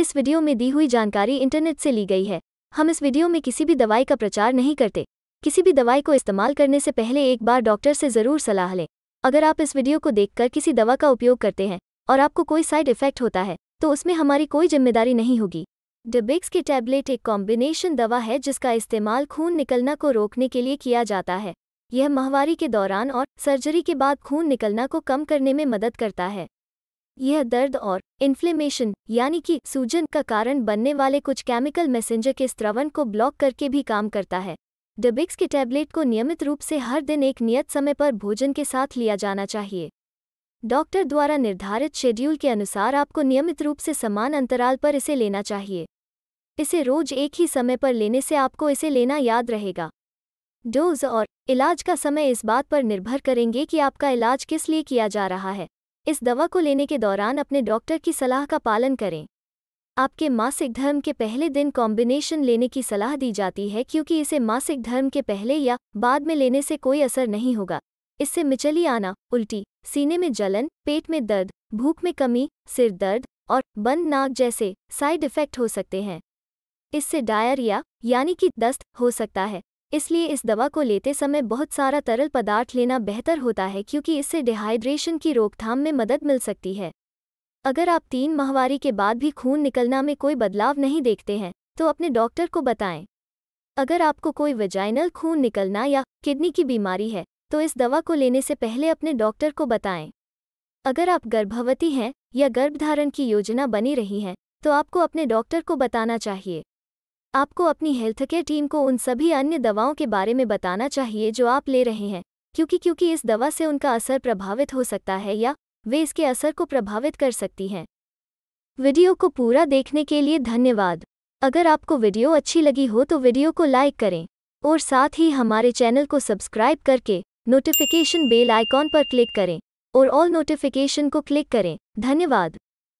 इस वीडियो में दी हुई जानकारी इंटरनेट से ली गई है हम इस वीडियो में किसी भी दवाई का प्रचार नहीं करते किसी भी दवाई को इस्तेमाल करने से पहले एक बार डॉक्टर से ज़रूर सलाह लें अगर आप इस वीडियो को देखकर किसी दवा का उपयोग करते हैं और आपको कोई साइड इफेक्ट होता है तो उसमें हमारी कोई जिम्मेदारी नहीं होगी डिबिक्स की टैबलेट एक कॉम्बिनेशन दवा है जिसका इस्तेमाल खून निकलना को रोकने के लिए किया जाता है यह माहवारी के दौरान और सर्जरी के बाद खून निकलना को कम करने में मदद करता है यह दर्द और इन्फ्लेमेशन यानी कि सूजन का कारण बनने वाले कुछ केमिकल मैसेंजर के स्त्रवण को ब्लॉक करके भी काम करता है डिबिक्स के टैबलेट को नियमित रूप से हर दिन एक नियत समय पर भोजन के साथ लिया जाना चाहिए डॉक्टर द्वारा निर्धारित शेड्यूल के अनुसार आपको नियमित रूप से समान अंतराल पर इसे लेना चाहिए इसे रोज एक ही समय पर लेने से आपको इसे लेना याद रहेगा डोज और इलाज का समय इस बात पर निर्भर करेंगे कि आपका इलाज किस लिए किया जा रहा है इस दवा को लेने के दौरान अपने डॉक्टर की सलाह का पालन करें आपके मासिक धर्म के पहले दिन कॉम्बिनेशन लेने की सलाह दी जाती है क्योंकि इसे मासिक धर्म के पहले या बाद में लेने से कोई असर नहीं होगा इससे मिचली आना उल्टी सीने में जलन पेट में दर्द भूख में कमी सिर दर्द और बंद नाक जैसे साइड इफेक्ट हो सकते हैं इससे डायरिया यानी कि दस्त हो सकता है इसलिए इस दवा को लेते समय बहुत सारा तरल पदार्थ लेना बेहतर होता है क्योंकि इससे डिहाइड्रेशन की रोकथाम में मदद मिल सकती है अगर आप तीन माहवारी के बाद भी खून निकलना में कोई बदलाव नहीं देखते हैं तो अपने डॉक्टर को बताएं अगर आपको कोई वेजाइनल खून निकलना या किडनी की बीमारी है तो इस दवा को लेने से पहले अपने डॉक्टर को बताएं अगर आप गर्भवती हैं या गर्भधारण की योजना बनी रही हैं तो आपको अपने डॉक्टर को बताना चाहिए आपको अपनी हेल्थ केयर टीम को उन सभी अन्य दवाओं के बारे में बताना चाहिए जो आप ले रहे हैं क्योंकि क्योंकि इस दवा से उनका असर प्रभावित हो सकता है या वे इसके असर को प्रभावित कर सकती हैं वीडियो को पूरा देखने के लिए धन्यवाद अगर आपको वीडियो अच्छी लगी हो तो वीडियो को लाइक करें और साथ ही हमारे चैनल को सब्सक्राइब करके नोटिफिकेशन बेल आइकॉन पर क्लिक करें और ऑल नोटिफिकेशन को क्लिक करें धन्यवाद